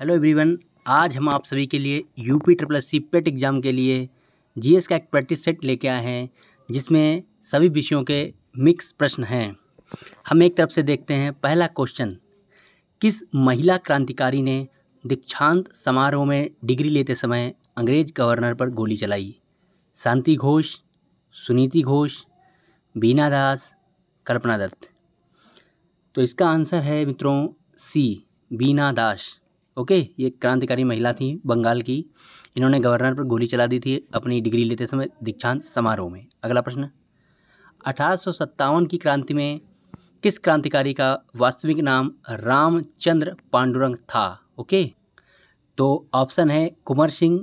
hello everyone आज हम आप सभी के लिए UP triple S C PET exam के लिए जीएस का एक प्रैक्टिस सेट लेके आए हैं जिसमें सभी विषयों के मिक्स प्रश्न हैं हम एक तरफ से देखते हैं पहला क्वेश्चन किस महिला क्रांतिकारी ने दीक्षांत समारोह में डिग्री लेते समय अंग्रेज गवर्नर पर गोली चलाई शांति घोष सुनीति घोष बीना दास कल्पना दत्त तो इसका आंसर है मित्रों सी बीना दास ओके ये क्रांतिकारी महिला थी बंगाल की इन्होंने गवर्नर पर गोली चला दी थी अपनी डिग्री लेते समय दीक्षांत समारोह में अगला प्रश्न अठारह की क्रांति में किस क्रांतिकारी का वास्तविक नाम रामचंद्र पांडुरंग था ओके तो ऑप्शन है कुंवर सिंह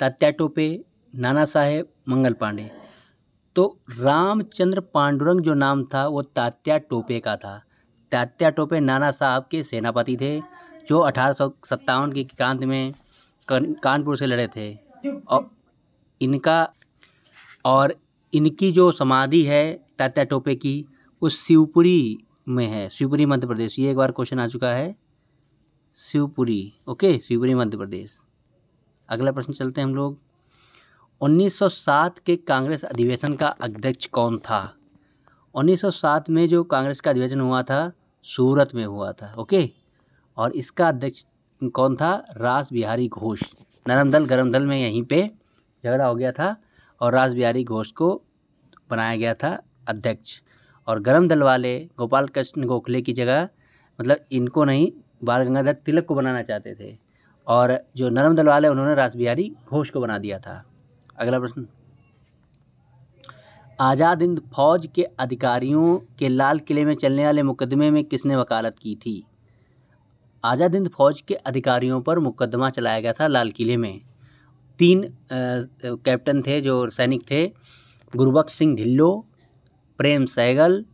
तात्या टोपे नाना साहेब मंगल पांडे तो रामचंद्र पांडुरंग जो नाम था वो तात्या टोपे का था तात्या टोपे नाना साहब के सेनापति थे जो अठारह की क्रांति में कानपुर से लड़े थे और इनका और इनकी जो समाधि है तात्या टोपे की वो शिवपुरी में है शिवपुरी मध्य प्रदेश ये एक बार क्वेश्चन आ चुका है शिवपुरी ओके शिवपुरी मध्य प्रदेश अगला प्रश्न चलते हैं हम लोग 1907 के कांग्रेस अधिवेशन का अध्यक्ष कौन था 1907 में जो कांग्रेस का अधिवेशन हुआ था सूरत में हुआ था ओके और इसका अध्यक्ष कौन था रास बिहारी घोष नरम दल गरम दल में यहीं पे झगड़ा हो गया था और रास बिहारी घोष को बनाया गया था अध्यक्ष और गरम दल वाले गोपाल कृष्ण गोखले की जगह मतलब इनको नहीं बाल गंगाधर तिलक को बनाना चाहते थे और जो नरम दल वाले उन्होंने रास बिहारी घोष को बना दिया था अगला प्रश्न आज़ाद हिंद फौज के अधिकारियों के लाल किले में चलने वाले मुकदमे में किसने वकालत की थी आज़ाद हिंद फौज के अधिकारियों पर मुकदमा चलाया गया था लाल किले में तीन कैप्टन थे जो सैनिक थे गुरुबख्श सिंह ढिल्लो प्रेम सहगल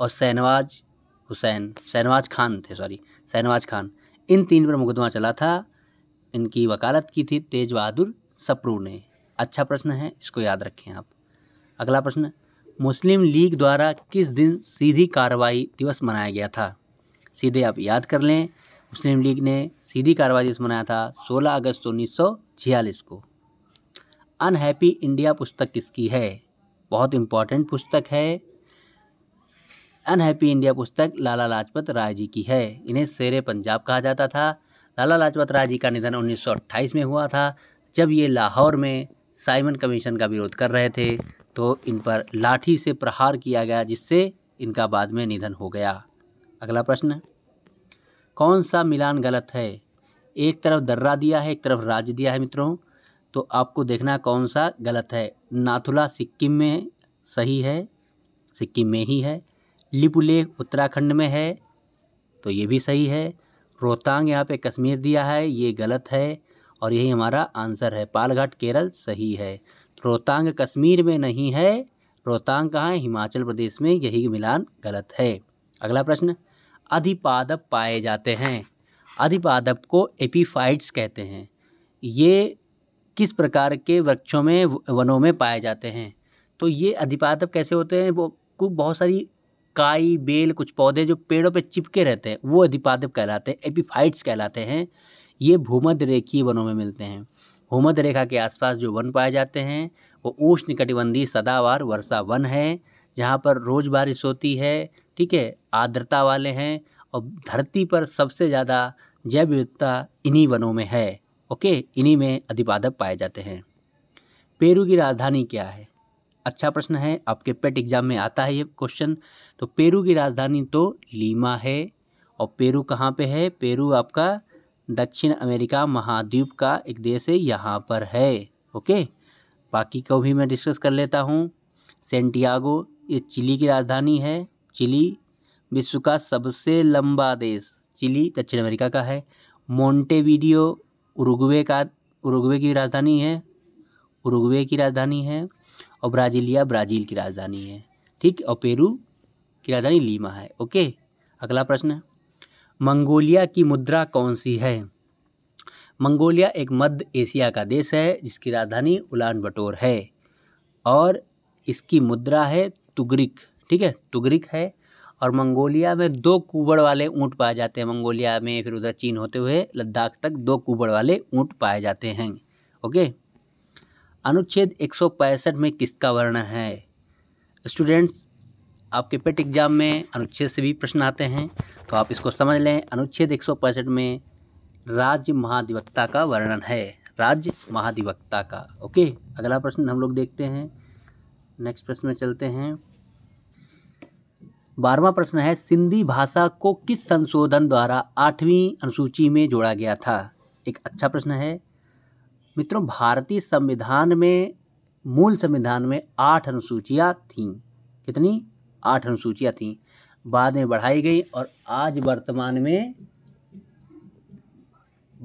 और शहनवाज हुसैन शहनवाज खान थे सॉरी शहनवाज खान इन तीन पर मुकदमा चला था इनकी वकालत की थी तेज बहादुर सप्रू ने अच्छा प्रश्न है इसको याद रखें आप अगला प्रश्न मुस्लिम लीग द्वारा किस दिन सीधी कार्रवाई दिवस मनाया गया था सीधे आप याद कर लें मुस्लिम लीग ने सीधी कार्रवाई दिवस मनाया था 16 अगस्त उन्नीस को अनहैप्पी इंडिया पुस्तक किसकी है बहुत इम्पॉर्टेंट पुस्तक है अनहैप्पी इंडिया पुस्तक लाला लाजपत राय जी की है इन्हें शेर पंजाब कहा जाता था लाला लाजपत राय जी का निधन उन्नीस में हुआ था जब ये लाहौर में साइमन कमीशन का विरोध कर रहे थे तो इन पर लाठी से प्रहार किया गया जिससे इनका बाद में निधन हो गया अगला प्रश्न कौन सा मिलान गलत है एक तरफ दर्रा दिया है एक तरफ राज दिया है मित्रों तो आपको देखना कौन सा गलत है नाथुला सिक्किम में सही है सिक्किम में ही है लिपुलेख उत्तराखंड में है तो ये भी सही है रोहतांग यहाँ पे कश्मीर दिया है ये गलत है और यही हमारा आंसर है पालघाट केरल सही है रोहतांग कश्मीर में नहीं है रोहतांग कहाँ है हिमाचल प्रदेश में यही मिलान गलत है अगला प्रश्न अधिपादप पाए जाते हैं अधिपादप को एपीफाइट्स कहते हैं ये किस प्रकार के वृक्षों में वनों में पाए जाते हैं तो ये अधिपादप कैसे होते हैं वो खूब बहुत सारी काई बेल कुछ पौधे जो पेड़ों पे चिपके रहते हैं वो अधिपादप कहलाते हैं एपीफाइट्स कहलाते हैं ये भूमध्य रेखीय वनों में मिलते हैं भूमध्य रेखा के आसपास जो वन पाए जाते हैं वो ऊष्ण कटिबंधी सदावार वर्षा वन है जहाँ पर रोज़ बारिश होती है ठीक है आर्द्रता वाले हैं और धरती पर सबसे ज़्यादा जैव विविधता इन्हीं वनों में है ओके इन्हीं में अधिपादक पाए जाते हैं पेरू की राजधानी क्या है अच्छा प्रश्न है आपके पेट एग्जाम में आता है ये क्वेश्चन तो पेरू की राजधानी तो लीमा है और पेरू कहाँ पे है पेरू आपका दक्षिण अमेरिका महाद्वीप का एक देश है यहाँ पर है ओके बाकी को भी मैं डिस्कस कर लेता हूँ सेंटियागो ये चिली की राजधानी है चिली विश्व का सबसे लंबा देश चिली दक्षिण अमेरिका का है मोंटेवीडियो उरुग्वे का उरुग्वे की राजधानी है उरुग्वे की राजधानी है और ब्राज़ीलिया ब्राज़ील की राजधानी है ठीक और पेरू की राजधानी लीमा है ओके अगला प्रश्न मंगोलिया की मुद्रा कौन सी है मंगोलिया एक मध्य एशिया का देश है जिसकी राजधानी उलान बटोर है और इसकी मुद्रा है तुगरिक ठीक है तुगरिक तो है और मंगोलिया में दो कुबड़ वाले ऊँट पाए जाते हैं मंगोलिया में फिर उधर चीन होते हुए लद्दाख तक दो कुबड़ वाले ऊँट पाए जाते हैं ओके अनुच्छेद एक में किसका वर्ण है स्टूडेंट्स आपके पेट एग्जाम में अनुच्छेद से भी प्रश्न आते हैं तो आप इसको समझ लें अनुच्छेद एक में राज्य महाधिवक्ता का वर्णन है राज्य महाधिवक्ता का ओके अगला प्रश्न हम लोग देखते हैं नेक्स्ट प्रश्न में चलते हैं बारहवा प्रश्न है सिंधी भाषा को किस संशोधन द्वारा आठवीं अनुसूची में जोड़ा गया था एक अच्छा प्रश्न है मित्रों भारतीय संविधान में मूल संविधान में आठ अनुसूचियाँ थीं कितनी आठ अनुसूचियाँ थीं बाद में बढ़ाई गई और आज वर्तमान में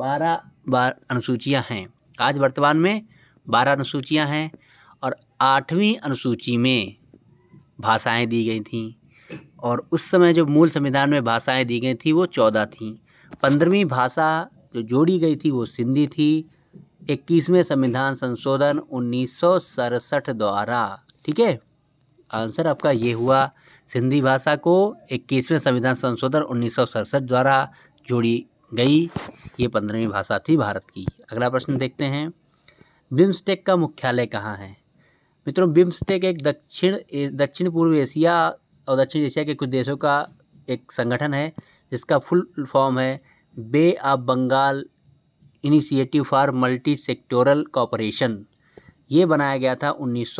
बारह बार अनुसूचियाँ हैं आज वर्तमान में बारह अनुसूचियाँ हैं और आठवीं अनुसूची में भाषाएं दी गई थीं और उस समय जो मूल संविधान में भाषाएं दी गई थी वो चौदह थीं पंद्रहवीं भाषा जो जोड़ी गई थी वो सिंधी थी इक्कीसवें संविधान संशोधन उन्नीस द्वारा ठीक है आंसर आपका ये हुआ सिंधी भाषा को इक्कीसवें संविधान संशोधन उन्नीस द्वारा जोड़ी गई ये पंद्रहवीं भाषा थी भारत की अगला प्रश्न देखते हैं बिम्स्टेक का मुख्यालय कहाँ है मित्रों बिम्स्टेक एक दक्षिण दक्षिण पूर्व एशिया और दक्षिण एशिया के कुछ देशों का एक संगठन है जिसका फुल फॉर्म है bay of Bengal initiative for multi sectoral cooperation ये बनाया गया था उन्नीस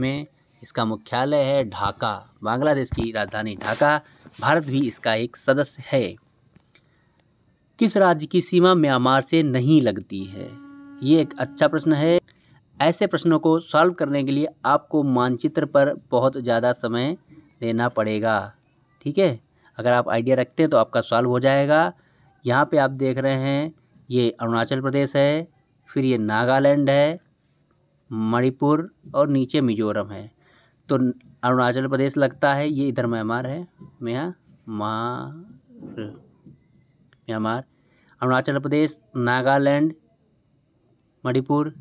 में इसका मुख्यालय है ढाका बांग्लादेश की राजधानी ढाका भारत भी इसका एक सदस्य है किस राज्य की सीमा म्यांमार से नहीं लगती है ये एक अच्छा प्रश्न है ऐसे प्रश्नों को सॉल्व करने के लिए आपको मानचित्र पर बहुत ज़्यादा समय लेना पड़ेगा ठीक है अगर आप आइडिया रखते हैं तो आपका सॉल्व हो जाएगा यहाँ पे आप देख रहे हैं ये अरुणाचल प्रदेश है फिर ये नागालैंड है मणिपुर और नीचे मिजोरम है तो अरुणाचल प्रदेश लगता है ये इधर म्यांमार है म्यांमार म्यांमार अरुणाचल प्रदेश नागालैंड मणिपुर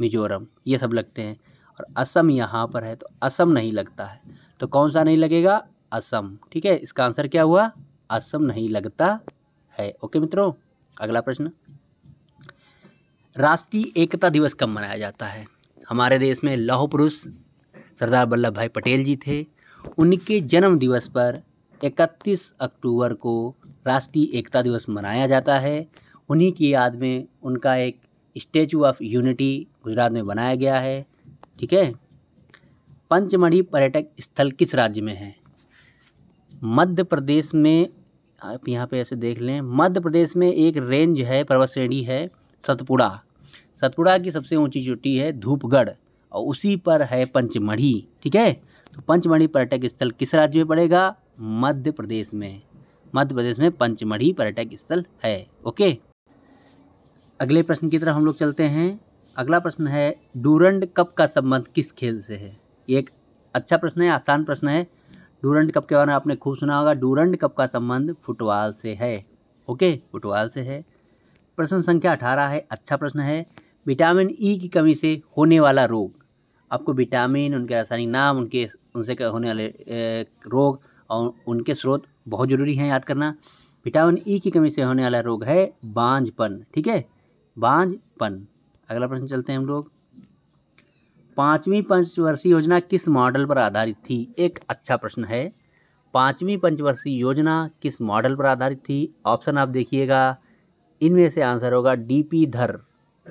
मिजोरम ये सब लगते हैं और असम यहाँ पर है तो असम नहीं लगता है तो कौन सा नहीं लगेगा असम ठीक है इसका आंसर क्या हुआ असम नहीं लगता है ओके मित्रों अगला प्रश्न राष्ट्रीय एकता दिवस कब मनाया जाता है हमारे देश में लौह पुरुष सरदार वल्लभ भाई पटेल जी थे उनके जन्म दिवस पर 31 अक्टूबर को राष्ट्रीय एकता दिवस मनाया जाता है उन्हीं की याद में उनका एक स्टेचू ऑफ यूनिटी गुजरात में बनाया गया है ठीक है पंचमढ़ी पर्यटक स्थल किस राज्य में है मध्य प्रदेश में आप यहाँ पे ऐसे देख लें मध्य प्रदेश में एक रेंज है पर्वत श्रेणी है सतपुड़ा सतपुड़ा की सबसे ऊंची चोटी है धूपगढ़ और उसी पर है पंचमढ़ी ठीक है तो पंचमढ़ी पर्यटक स्थल किस राज्य में पड़ेगा मध्य प्रदेश में मध्य प्रदेश में पंचमढ़ी पर्यटक स्थल है ओके अगले प्रश्न की तरफ हम लोग चलते हैं अगला प्रश्न है डूरंड कप का संबंध किस खेल से है ये एक अच्छा प्रश्न है आसान प्रश्न है डूरंड कप के बारे में आपने खूब सुना होगा डूरंड कप का संबंध फुटबॉल से है ओके फुटबॉल से है प्रश्न संख्या अठारह है अच्छा प्रश्न है विटामिन ई e की कमी से होने वाला रोग आपको विटामिन उनके रासायनिक नाम उनके उनसे होने वाले रोग और उनके स्रोत बहुत ज़रूरी हैं याद करना विटामिन ई e की कमी से होने वाला रोग है बांझपन ठीक है बांझपन अगला प्रश्न चलते हैं हम लोग पाँचवीं पंचवर्षीय योजना किस मॉडल पर आधारित थी एक अच्छा प्रश्न है पाँचवीं पंचवर्षीय योजना किस मॉडल पर आधारित थी ऑप्शन आप देखिएगा इनमें से आंसर होगा डीपी धर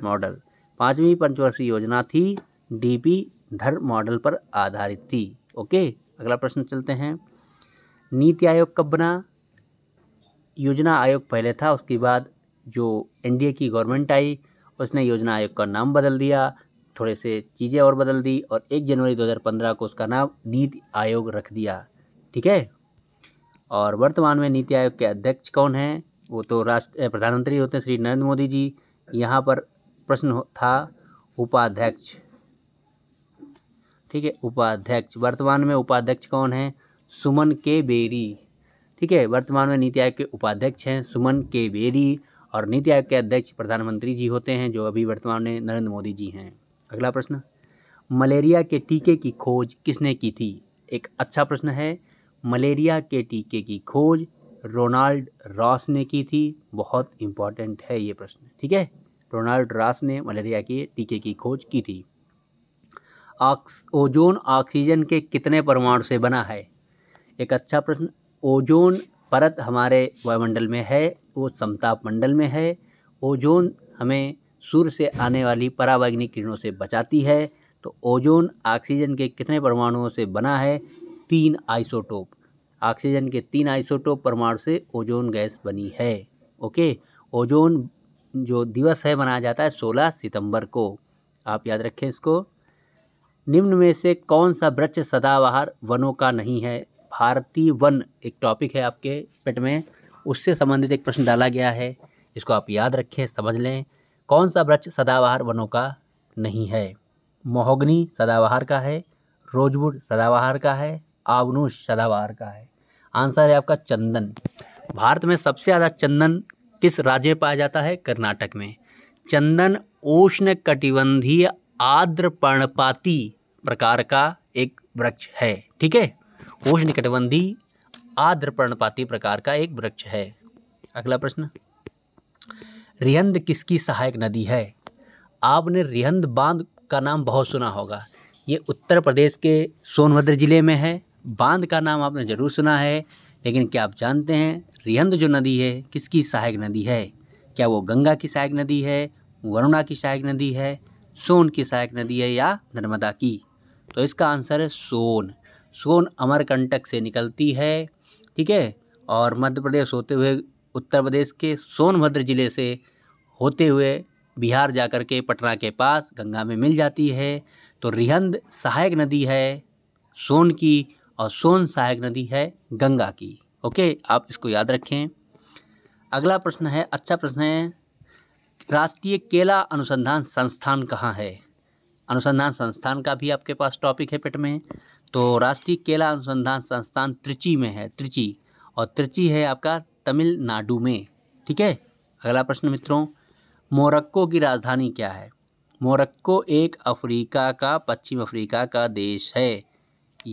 मॉडल पाँचवीं पंचवर्षीय योजना थी डीपी धर मॉडल पर आधारित थी ओके अगला प्रश्न चलते हैं नीति आयोग कब बना योजना आयोग पहले था उसके बाद जो एनडीए की गवर्नमेंट आई उसने योजना आयोग का नाम बदल दिया थोड़े से चीज़ें और बदल दी और एक जनवरी 2015 को उसका नाम नीति आयोग रख दिया ठीक है और वर्तमान में नीति आयोग के अध्यक्ष कौन हैं वो तो राष्ट्र प्रधानमंत्री होते हैं श्री नरेंद्र मोदी जी यहाँ पर प्रश्न था उपाध्यक्ष ठीक है उपाध्यक्ष वर्तमान में उपाध्यक्ष कौन है सुमन के बेरी ठीक है वर्तमान में नीति आयोग के उपाध्यक्ष हैं सुमन के बेरी और नीति आयोग के अध्यक्ष प्रधानमंत्री जी होते हैं जो अभी वर्तमान में नरेंद्र मोदी जी हैं अगला प्रश्न मलेरिया के टीके की खोज किसने की थी एक अच्छा प्रश्न है मलेरिया के टीके की खोज रोनाल्ड रॉस ने की थी बहुत इंपॉर्टेंट है ये प्रश्न ठीक है रोनाल्ड रॉस ने मलेरिया के टीके की खोज की थी ऑक्स ओजोन ऑक्सीजन के कितने परमाणु से बना है एक अच्छा प्रश्न ओजोन परत हमारे वायुमंडल में है वो समताप मंडल में है ओजोन हमें सूर्य से आने वाली परावैग्निक किरणों से बचाती है तो ओजोन ऑक्सीजन के कितने परमाणुओं से बना है तीन आइसोटोप ऑक्सीजन के तीन आइसोटोप परमाणु से ओजोन गैस बनी है ओके ओजोन जो दिवस है मनाया जाता है सोलह सितंबर को आप याद रखें इसको निम्न में से कौन सा वृक्ष सदाबहार वनों का नहीं है भारतीय वन एक टॉपिक है आपके पेट में उससे संबंधित एक प्रश्न डाला गया है इसको आप याद रखें समझ लें कौन सा वृक्ष सदाबहार वनों का नहीं है मोहग्नी सदाबहार का है रोजवुड सदाबहार का है आवनूश सदाबहार का है आंसर है आपका चंदन भारत में सबसे ज़्यादा चंदन किस राज्य में पाया जाता है कर्नाटक में चंदन उष्ण कटिबंधीय आर्द्र पर्णपाती प्रकार का एक वृक्ष है ठीक है उष्ण कटिबंधी आर्द्र पर्णपाती प्रकार का एक वृक्ष है अगला प्रश्न रिहंद किसकी सहायक नदी है आपने रिहंद बांध का नाम बहुत सुना होगा ये उत्तर प्रदेश के सोनभद्र ज़िले में है बांध का नाम आपने ज़रूर सुना है लेकिन क्या आप जानते हैं रिहंद जो नदी है किसकी सहायक नदी है क्या वो गंगा की सहायक नदी है वरुणा की सहायक नदी है सोन की सहायक नदी है या नर्मदा की तो इसका आंसर है सोन सोन अमरकंटक से निकलती है ठीक है और मध्य प्रदेश होते हुए उत्तर प्रदेश के सोनभद्र ज़िले से होते हुए बिहार जाकर के पटना के पास गंगा में मिल जाती है तो रिहंद सहायक नदी है सोन की और सोन सहायक नदी है गंगा की ओके आप इसको याद रखें अगला प्रश्न है अच्छा प्रश्न है राष्ट्रीय केला अनुसंधान संस्थान कहाँ है अनुसंधान संस्थान का भी आपके पास टॉपिक है पेट में तो राष्ट्रीय केला अनुसंधान संस्थान त्रिची में है त्रिची और त्रिची है आपका तमिलनाडु में ठीक है अगला प्रश्न मित्रों मोरक्को की राजधानी क्या है मोरक्को एक अफ्रीका का पश्चिम अफ्रीका का देश है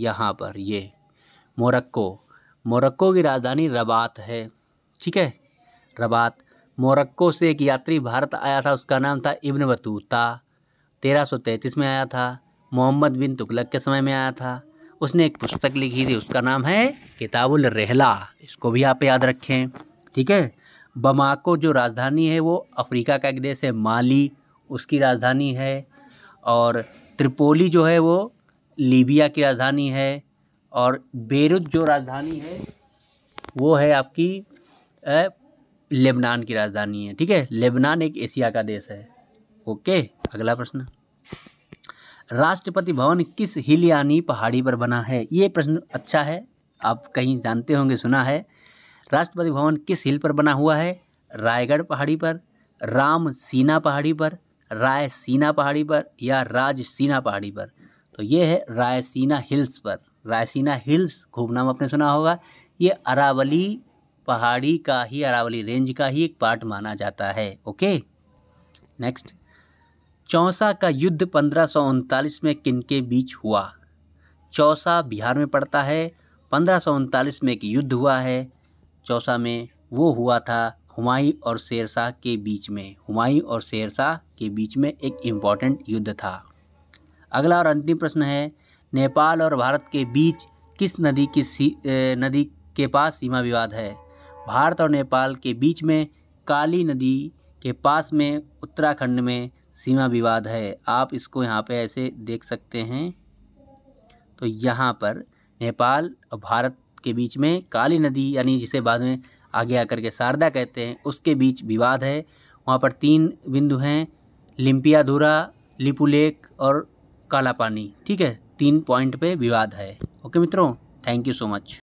यहाँ पर ये मोरक्को मोरक्को की राजधानी रबात है ठीक है रबात मोरक्को से एक यात्री भारत आया था उसका नाम था इब्न बतूता तेरह सौ तैंतीस में आया था मोहम्मद बिन तुगलक के समय में आया था उसने एक पुस्तक लिखी थी उसका नाम है किताबुल रहला इसको भी आप याद रखें ठीक है बमाको जो राजधानी है वो अफ्रीका का एक देश है माली उसकी राजधानी है और त्रिपोली जो है वो लीबिया की राजधानी है और बेरुत जो राजधानी है वो है आपकी लेबनान की राजधानी है ठीक है लेबनान एक एशिया का देश है ओके अगला प्रश्न राष्ट्रपति भवन किस हिल यानी पहाड़ी पर बना है ये प्रश्न अच्छा है आप कहीं जानते होंगे सुना है राष्ट्रपति भवन किस हिल पर बना हुआ है रायगढ़ पहाड़ी पर राम सीना पहाड़ी पर राय सीना पहाड़ी पर या राज सीना पहाड़ी पर तो ये है रायसीना हिल्स पर रायसीना हिल्स खूब नाम आपने सुना होगा ये अरावली पहाड़ी का ही अरावली रेंज का ही एक पार्ट माना जाता है ओके नेक्स्ट चौसा का युद्ध पंद्रह में किनके बीच हुआ चौसा बिहार में पड़ता है पंद्रह में एक युद्ध हुआ है चौसा में वो हुआ था हुमायूं और शेरशाह के बीच में हुमायूं और शेरशाह के बीच में एक इम्पॉर्टेंट युद्ध था अगला और अंतिम प्रश्न है नेपाल और भारत के बीच किस नदी की सी, नदी के पास सीमा विवाद है भारत और नेपाल के बीच में काली नदी के पास में उत्तराखंड में सीमा विवाद है आप इसको यहाँ पे ऐसे देख सकते हैं तो यहाँ पर नेपाल और भारत के बीच में काली नदी यानी जिसे बाद में आगे आकर के शारदा कहते हैं उसके बीच विवाद है वहाँ पर तीन बिंदु हैं लिपू लिपुलेक और काला पानी ठीक है तीन पॉइंट पे विवाद है ओके मित्रों थैंक यू सो मच